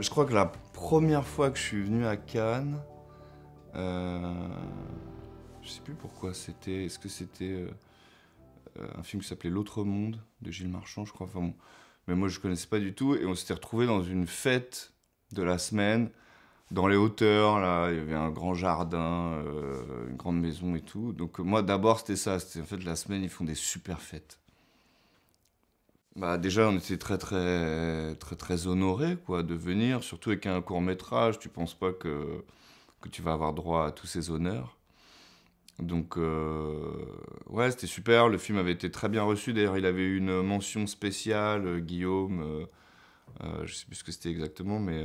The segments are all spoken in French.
Je crois que la première fois que je suis venu à Cannes, euh, je sais plus pourquoi c'était. Est-ce que c'était euh, euh, un film qui s'appelait L'autre monde de Gilles Marchand, je crois. Enfin mais moi je connaissais pas du tout et on s'était retrouvé dans une fête de la semaine dans les hauteurs, là, il y avait un grand jardin, euh, une grande maison et tout. Donc moi d'abord c'était ça, c'était en fait la semaine ils font des super fêtes. Bah, déjà, on était très très très très honorés quoi de venir, surtout avec un court métrage. Tu penses pas que que tu vas avoir droit à tous ces honneurs. Donc euh, ouais, c'était super. Le film avait été très bien reçu. D'ailleurs, il avait eu une mention spéciale, euh, Guillaume. je euh, ne je sais plus ce que c'était exactement, mais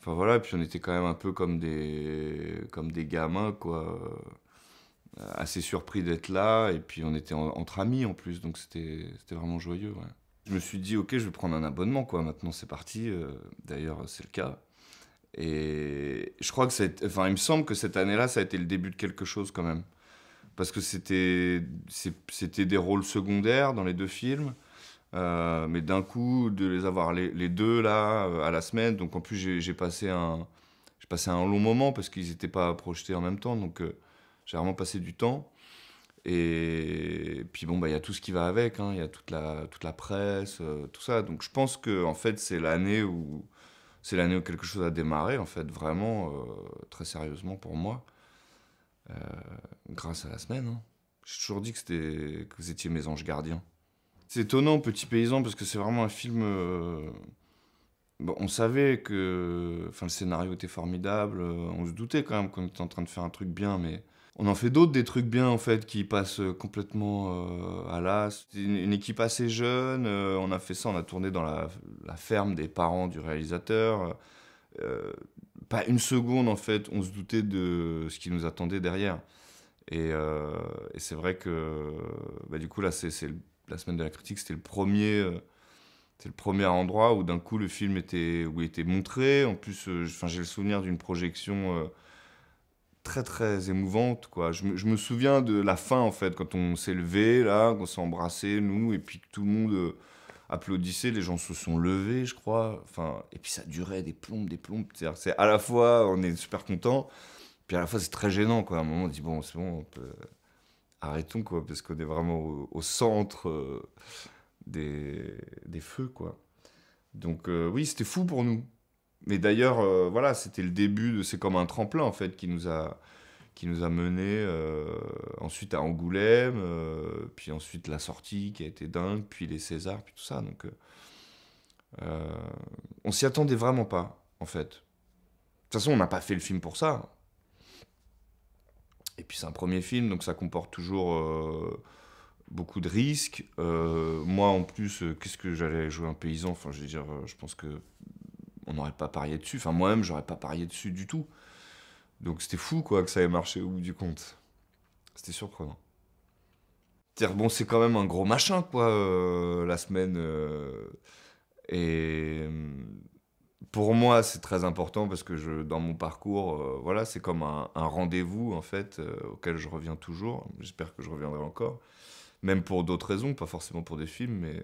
enfin voilà. Puis on était quand même un peu comme des comme des gamins quoi. Euh, assez surpris d'être là. Et puis on était entre amis en plus, donc c'était vraiment joyeux. Je me suis dit, ok, je vais prendre un abonnement, quoi. Maintenant, c'est parti. Euh, d'ailleurs, c'est le cas. Et je crois que c'est. Enfin, il me semble que cette année-là, ça a été le début de quelque chose quand même. Parce que c'était des rôles secondaires dans les deux films. Euh, mais d'un coup, de les avoir les, deux là, à la semaine. Donc en plus, j'ai passé, un, passé un long moment parce qu'ils n'étaient pas projetés en même temps. Donc. J'ai vraiment passé du temps. Et puis bon, bah, il y a tout ce qui va avec, hein. il y a toute la, toute la presse, euh, tout ça. Donc je pense que en fait, c'est l'année où c'est l'année où quelque chose a démarré, en fait, vraiment, euh, très sérieusement pour moi, euh, grâce à la semaine. Hein. J'ai toujours dit que, que vous étiez mes anges gardiens. C'est étonnant, Petit Paysan, parce que c'est vraiment un film... Bon, on savait que enfin, le scénario était formidable, on se doutait quand même qu'on était en train de faire un truc bien, mais on en fait d'autres des trucs bien en fait qui passent euh, complètement euh, à l'as. une, équipe assez jeune. Euh, on a fait ça, on a tourné dans la, ferme des parents du réalisateur. pas une seconde en fait, on se doutait de ce qui nous attendait derrière. Et, c'est vrai que bah, du coup là, c'est la semaine de la critique, c'était le premier. c'est le premier endroit où d'un coup le film était où était montré. En plus, j'ai le souvenir d'une projection très très émouvante quoi. Je me, je me, souviens de la fin en fait quand on s'est levé là, qu'on s'est embrassé nous et puis tout le monde euh, applaudissait, les gens se sont levés je crois. Enfin et puis ça durait des plombes, des plombes. C'est à, la fois on est super content, puis à la fois c'est très gênant quoi. À un moment on dit bon c'est bon, on peut... arrêtons quoi parce qu'on est vraiment au, centre euh, des, des, feux quoi. Donc euh, oui c'était fou pour nous mais d'ailleurs, euh, voilà, c'était le début C'est comme un tremplin, en fait, qui nous a, qui nous a mené euh, ensuite à Angoulême, euh, puis ensuite la sortie qui a été dingue, puis les Césars, puis tout ça. Donc, on s'y attendait vraiment pas, en fait. De toute façon, on n'a pas fait le film pour ça. Et puis, c'est un premier film, donc ça comporte toujours beaucoup de risques. moi, en plus, qu'est-ce que j'allais jouer un paysan Enfin, je veux dire, je pense que on n'aurait pas parié dessus. Enfin, moi-même, j'aurais pas parié dessus du tout. Donc c'était fou, quoi, que ça ait marché au bout du compte. C'était surprenant. bon, c'est quand même un gros machin, quoi, euh, la semaine. Euh, et euh, pour moi, c'est très important parce que je, dans mon parcours, voilà, c'est comme un, un rendez-vous, en fait, auquel je reviens toujours. J'espère que je reviendrai encore. Même pour d'autres raisons, pas forcément pour des films, mais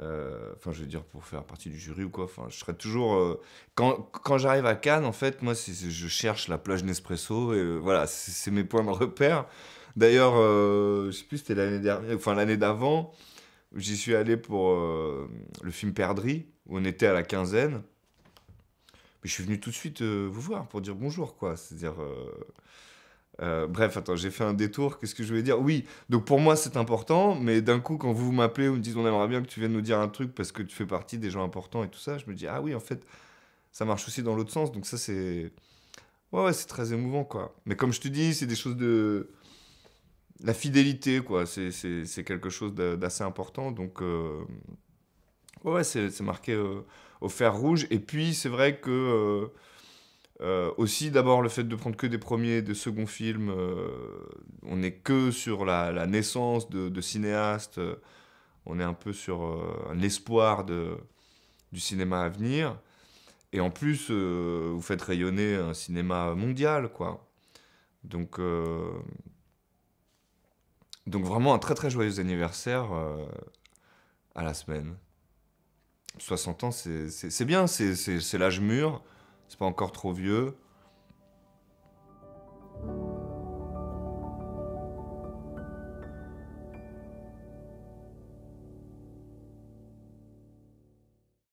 euh, enfin, je veux dire, pour faire partie du jury ou quoi. Enfin, je serais toujours. Euh, quand, quand j'arrive à Cannes, en fait, moi, je cherche la plage Nespresso et euh, voilà, c'est mes points de repère. D'ailleurs, je sais plus, c'était l'année dernière, enfin l'année d'avant, j'y suis allé pour le film Perdri, où on était à la quinzaine. Mais je suis venu tout de suite vous voir pour dire bonjour, quoi. C'est-à-dire, euh, bref, attends, j'ai fait un détour. Qu'est-ce que je voulais dire Oui, donc pour moi c'est important, mais d'un coup, quand vous m'appelez ou me dites on aimerait bien que tu viennes nous dire un truc parce que tu fais partie des gens importants et tout ça, je me dis ah oui, en fait, ça marche aussi dans l'autre sens. Donc ça, c'est. Ouais, ouais, c'est très émouvant, quoi. Mais comme je te dis, c'est des choses de. La fidélité, quoi. C'est quelque chose d'assez important. Donc. Euh, ouais, ouais c'est marqué euh, au fer rouge. Et puis, c'est vrai que euh, aussi, d'abord, le fait de prendre que des premiers, et des seconds films, euh, on n'est que sur la, naissance de, cinéastes, euh, on est un peu sur l'espoir du cinéma à venir. Et en plus, vous faites rayonner un cinéma mondial, quoi. Donc, donc vraiment un très très joyeux anniversaire à la semaine. 60 ans, c'est bien, c'est l'âge mûr c'est pas encore trop vieux.